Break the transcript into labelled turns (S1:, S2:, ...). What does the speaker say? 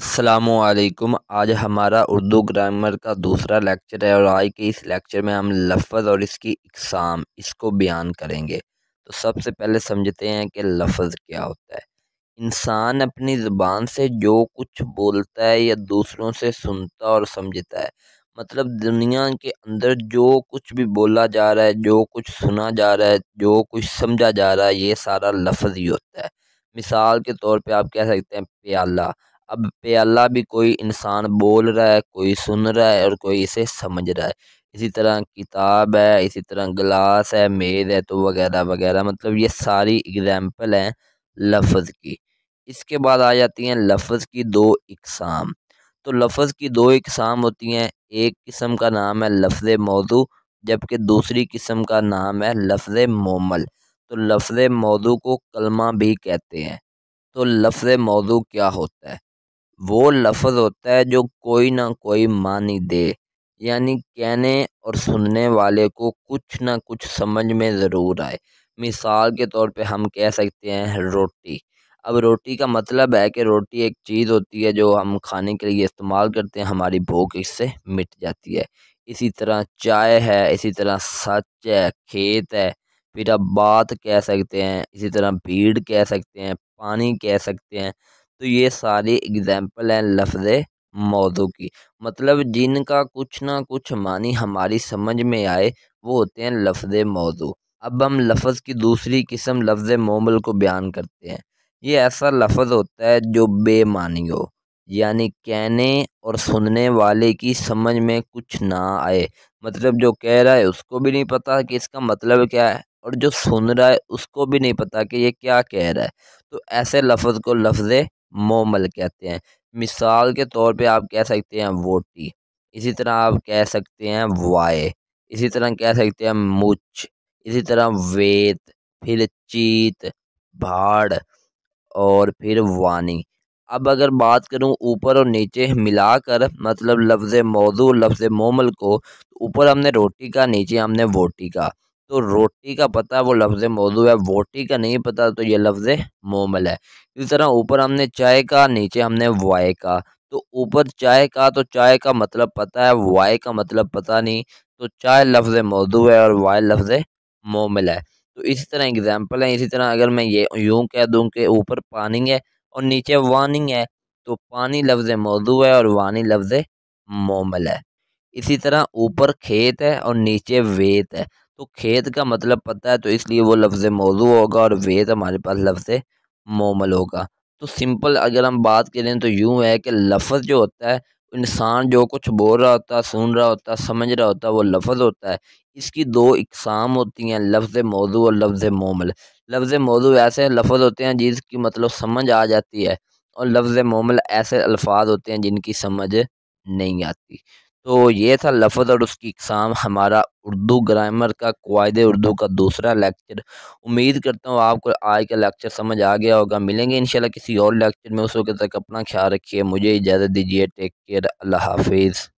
S1: असलकुम आज हमारा उर्दू ग्रामर का दूसरा लेक्चर है और आज के इस लेक्चर में हम लफज और इसकी इकसाम इसको बयान करेंगे तो सबसे पहले समझते हैं कि लफज क्या होता है इंसान अपनी ज़बान से जो कुछ बोलता है या दूसरों से सुनता और समझता है मतलब दुनिया के अंदर जो कुछ भी बोला जा रहा है जो कुछ सुना जा रहा है जो कुछ समझा जा रहा है ये सारा लफज ही होता है मिसाल के तौर पे आप कह सकते हैं प्याला अब पे अल्लाह भी कोई इंसान बोल रहा है कोई सुन रहा है और कोई इसे समझ रहा है इसी तरह किताब है इसी तरह गिलास है मेज़ है तो वगैरह वगैरह मतलब ये सारी एग्ज़ाम्पल हैं लफज की इसके बाद आ जाती हैं लफज की दो इकसाम तो लफज की दो इकसाम होती हैं एक किस्म का नाम है लफज मौजू जबकि दूसरी किस्म का नाम है लफज मोमल तो लफ्ज़ मौजू को कलमा भी कहते हैं तो लफज मौजू क्या होता है वो लफ्ज़ होता है जो कोई ना कोई मानी दे यानी कहने और सुनने वाले को कुछ ना कुछ समझ में ज़रूर आए मिसाल के तौर पे हम कह सकते हैं रोटी अब रोटी का मतलब है कि रोटी एक चीज़ होती है जो हम खाने के लिए इस्तेमाल करते हैं हमारी भूख इससे मिट जाती है इसी तरह चाय है इसी तरह सच है खेत है फिर आप बात कह सकते हैं इसी तरह भीड़ कह सकते हैं पानी कह सकते हैं तो ये सारी एग्जाम्पल हैं लफ्ज़ मौजू की मतलब जिनका कुछ ना कुछ मानी हमारी समझ में आए वो होते हैं लफ्ज़ मौजू अब हम लफ्ज़ की दूसरी किस्म लफ्ज़ मोमल को बयान करते हैं ये ऐसा लफ्ज़ होता है जो बेमानी हो यानी कहने और सुनने वाले की समझ में कुछ ना आए मतलब जो कह रहा है उसको भी नहीं पता कि इसका मतलब क्या है और जो सुन रहा है उसको भी नहीं पता कि ये क्या कह रहा है तो ऐसे लफ्ज़ को लफ्ज़ मोमल कहते हैं मिसाल के तौर पे आप कह सकते हैं वोटी इसी तरह आप कह सकते हैं वाय इसी तरह कह सकते हैं मुछ इसी तरह वेत फिर चीत भाड़ और फिर वानी अब अगर बात करूं ऊपर और नीचे मिलाकर मतलब लफ्ज़ मौजू लफ्ज़ मोमल को तो ऊपर हमने रोटी का नीचे हमने वोटी का तो रोटी का पता वो लफ्ज़ मौजू है वोटी का नहीं पता तो ये लफ्ज़ मोमल है इसी तरह ऊपर हमने चाय का नीचे हमने वाय का तो ऊपर चाय का तो चाय का मतलब पता है वाय का मतलब पता नहीं तो चाय लफ्ज़ मौजू है और वाय लफ्ज़ मोमल है तो इसी तरह एग्ज़ाम्पल है इसी तरह अगर मैं ये यूं कह दूँ कि ऊपर पानी है और नीचे वानिंग है तो पानी लफ्ज़ मौजू है और वानी लफ्ज़ मोमल है इसी तरह ऊपर खेत है और नीचे वेत है तो खेत का मतलब पता है तो इसलिए वो लफ्ज़ मौजू होगा और वेद हमारे पास लफ्ज़ मोमल होगा तो सिंपल अगर हम बात करें तो यूँ है कि लफ्ज़ जो होता है इंसान जो कुछ बोल रहा होता है सुन रहा होता है समझ रहा होता है वो लफ्ज़ होता है इसकी दो इकसाम होती हैं लफ्ज़ मौजू और लफ्ज़ मोमल लफ्ज़ मौजू ऐसे लफ्ज़ होते हैं जिसकी मतलब समझ आ जाती है और लफ्ज़ मोमल ऐसे अल्फाज होते हैं जिनकी समझ नहीं आती तो ये था लफ्ज़ और उसकी इकसाम हमारा उर्दू ग्रामर का कवायद उर्दू का दूसरा लेक्चर उम्मीद करता हूँ आपको आज का लेक्चर समझ आ गया होगा मिलेंगे इंशाल्लाह किसी और लेक्चर में उस वक्त तक अपना ख्याल रखिए मुझे इजाज़त दीजिए टेक केयर अल्लाह हाफिज़